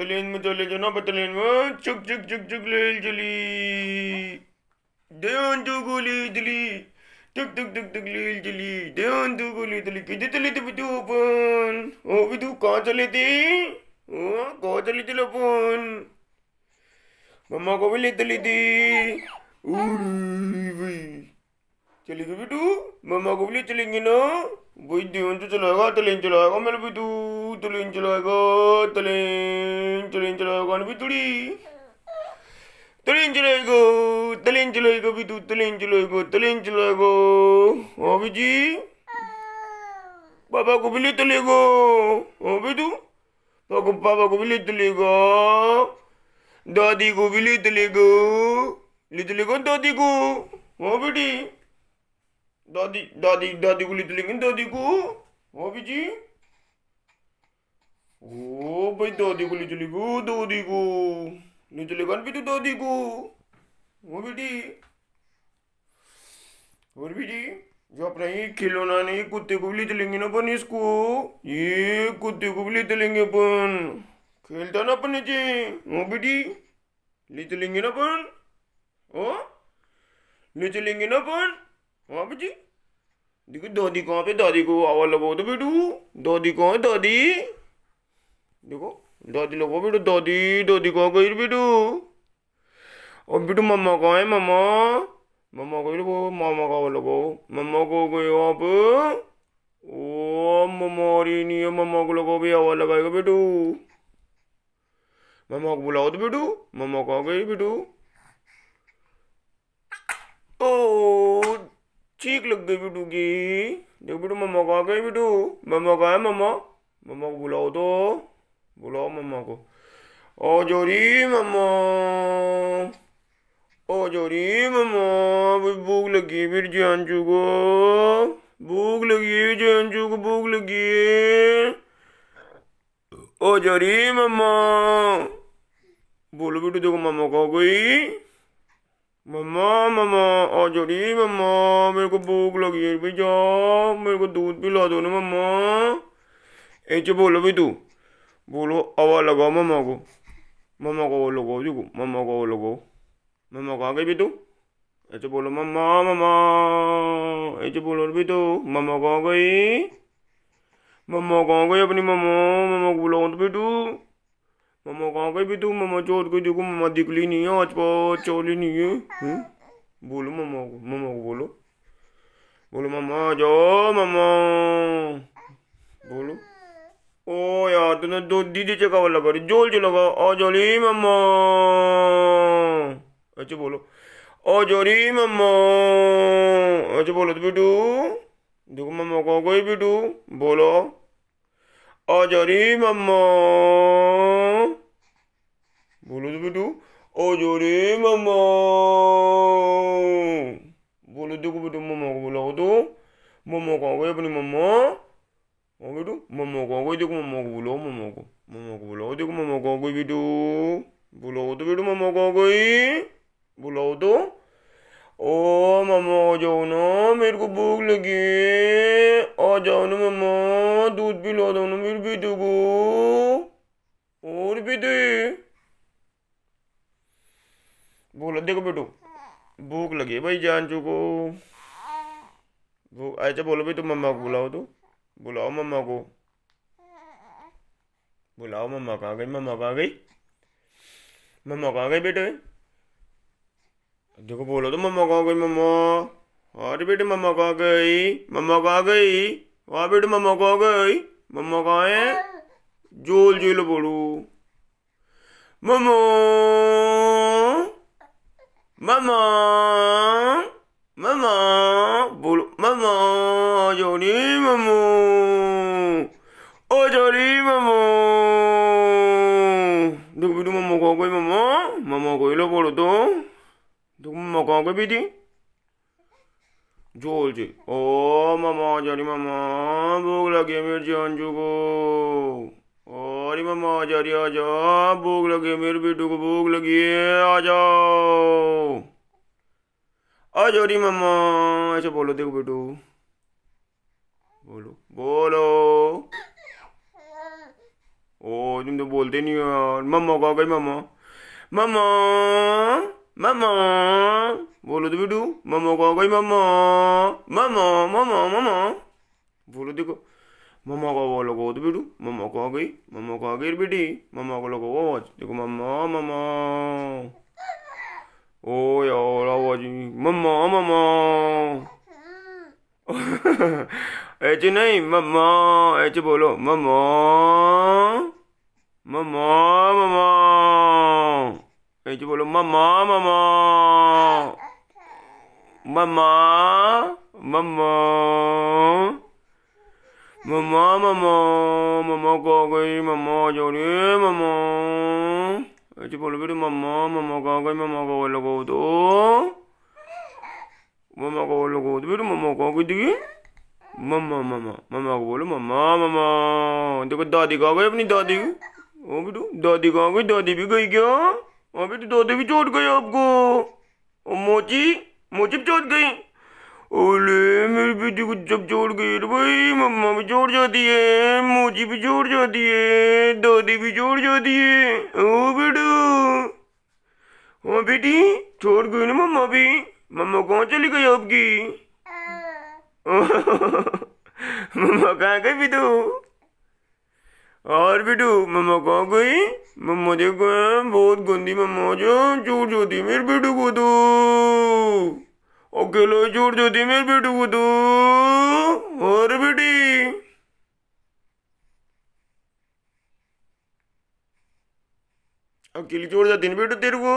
तलेन में चले जाना बतलेन में चुक चुक चुक चुक ले चली ध्यान तू गोली चली टुक टुक टुक टुक ले चली ध्यान तू गोली चली किधर चले थे बिटू अपन ओ बिटू कहाँ चले थे ओ कहाँ चले थे अपन मम्मा को भी ले चली थी चलेगी बिटू मामा को भी चलेंगे ना वही देवन तो चलाएगा तलेन चलाएगा मेरे बिटू तलेन चलाएगा तलेन तलेन चलाएगा ना बिटूड़ी तलेन चलाएगा तलेन चलाएगा बिटू तलेन चलाएगा तलेन चलाएगा हाँ बीजी पापा को भी ले चलेगा हाँ बिटू पापा पापा को भी ले चलेगा दादी को भी ले चलेगा ले चलेगा दादी को हाँ बेटी दादी दादी दादी को लिख लेंगे दादी को वो भी जी ओ भाई दादी को लिख लेगो दादी को लिख लेगा भी तू दादी को वो बेटी और भी जी जो अपना ये खिलौना नहीं कुत्ते को भी लिख लेंगे ना अपन इसको ये कुत्ते को भी लिख लेंगे अपन खेलता ना अपन जी वो बेटी लिख लेंगे ना अपन ओ लिख लेंगे ना अपन बाबू जी देखो दादी कहाँ पे दादी को आवाज लगाओ तो बेटू दादी कहाँ है दादी देखो दादी लगाओ बेटू दादी दादी कहाँ गई बेटू और बेटू मम्मा कहाँ है मम्मा मम्मा को लगाओ मामा का लगाओ मम्मा को गए आप ओ मम्मा आ रही नहीं है मम्मा को लगाओ भी आवाज लगाएगा बेटू मम्मा को बुलाओ तो बेटू मम्मा को गई बेटू चीख लग गई बिटू की देख बिटू मम्मा को आ गई बिटू मम्मा को है मम्मा मम्मा को बुलाओ तो बुलाओ मम्मा को ओ जोरी मम्मा ओ जोरी मम्मा भूख लगी फिर जानचू को भूख लगी है जानचू को भूख लगी ओ जोरी मम्मा बोलो बिटू देखो मम्मा को गई मम्मा मम्मा आ जा रही मम्मा मेरे को भूख लगी है भाई जा मेरे को दूध पिला दो ना मम्मा ऐसे बोलो भाई तू बोलो आवाज लगाओ मम्मा को मम्मा को वो लगाओ जी मम्मा को वो लगाओ मम्मा को आ गई भी तू ऐसे बोलो मम्मा मम्मा ऐसे बोलो भी तो मम्मा को आ गई मम्मा को आ गई अपनी मम्मा मम्मा को बुलाओ तो मम्मा कहाँ गई भी तू मम्मा चोर गई देखो मम्मा दिखली नहीं है आज पाँच चोली नहीं है हुँ? बोलो मम्मा को मम्मा को बोलो बोलो मम्मा आ जाओ मम्मा बोलो ओ यार तूने दो दीदी चका वाला करी जोल जो लगा आ जोली मम्मा अच्छा बोलो आ जोली मम्मा अच्छा बोलो तो बेटू देखो मम्मा कहाँ गई बेटू बोलो आ जोली मम्मा गुबुदू ओ जोरे ममो बोलो दो गुबुदू ममो को बोलो दो ममो को गए अपनी ममो ओगे दो ममो को गए देखो ममो को बोलो ममो को ममो को बोलो देखो ममो को गए भी दो बोलो तो भी दो ममो को गए बोलो दो ओ ममो जाओ ना मेरे को भूख लगी आ जाओ ना ममो दूध पिला दो ना फिर भी भूख लग देखो बेटू भूख लगी है भाई जान को भूख अच्छा बोलो भाई तुम मम्मा को बुलाओ तू तो। बुलाओ मम्मा को बुलाओ मम्मा कहाँ गई मम्मा कहाँ गई मम्मा कहाँ गई बेटे देखो बोलो तो मम्मा कहाँ गई मम्मा अरे हाँ बेटे मम्मा कहाँ गई मम्मा कहाँ गई वहाँ बेटे मम्मा कहाँ गई मम्मा कहाँ है जोल जोल बोलू मम्मा Maman Maman boulot, Maman Aujourd'hui, maman Aujourd'hui, maman Donc, bidou, maman, quoi, quoi, maman Maman, quoi, il a pour le don Donc, maman, quoi, quoi, bidi George Oh, maman, Johnny, maman भूख लगी मेरे जानजू को अरे मामा आ जा रही आ जा भूख लगी मेरे बेटू को भूख लगी है आ जाओ और जोरी मम्मा ऐसे बोलो देखो बेटू बोलो बोलो ओ तुम तो बोलते नहीं हो यार मम्मा को गई मम्मा मम्मा मम्मा बोलो तो बेटू मम्मा को गई मम्मा मम्मा मम्मा मम्मा बोलो देखो मम्मा का वो लगो तो बेटू मम्मा को गई मम्मा कहा आ गई बेटी मम्मा को लगो वो देखो मम्मा मम्मा 오야 할아버지 엄마 엄마 애지네 엄마 애지 보러 엄마 엄마 엄마 애지 보러 엄마 엄마 엄마 엄마 엄마 엄마 엄마 거기 엄마 저리 엄마 ちぼるびるママ、ママががいママがわらがうど。ママがわらがうどびるママががいでぎママママ、ママがわらママママ。देखो दादी कहाँ गई अपनी दादी ओ बेटू दादी कहाँ गई दादी भी गई क्या हाँ बेटू दादी भी चोट गई आपको मोची मोची भी चोट गई ओले मेरी बेटी को जब जोड़ गई तो भाई मम्मा भी जोड़ जाती है मोजी भी जोड़ जाती है दादी भी जोड़ जाती है ओ बेटो ओ बेटी छोड़ गई ना मम्मा भी मम्मा कहाँ चली गई आपकी मम्मा कहाँ गई बेटू और बेटू मम्मा कहाँ गई मम्मा देखो बहुत गंदी मम्मा जो जोड़ जाती है मेरे बेटू को तो अकेला छोड़ देती मेरे बेटे को तो और बेटी अकेली छोड़ जाती बेटे तेरे को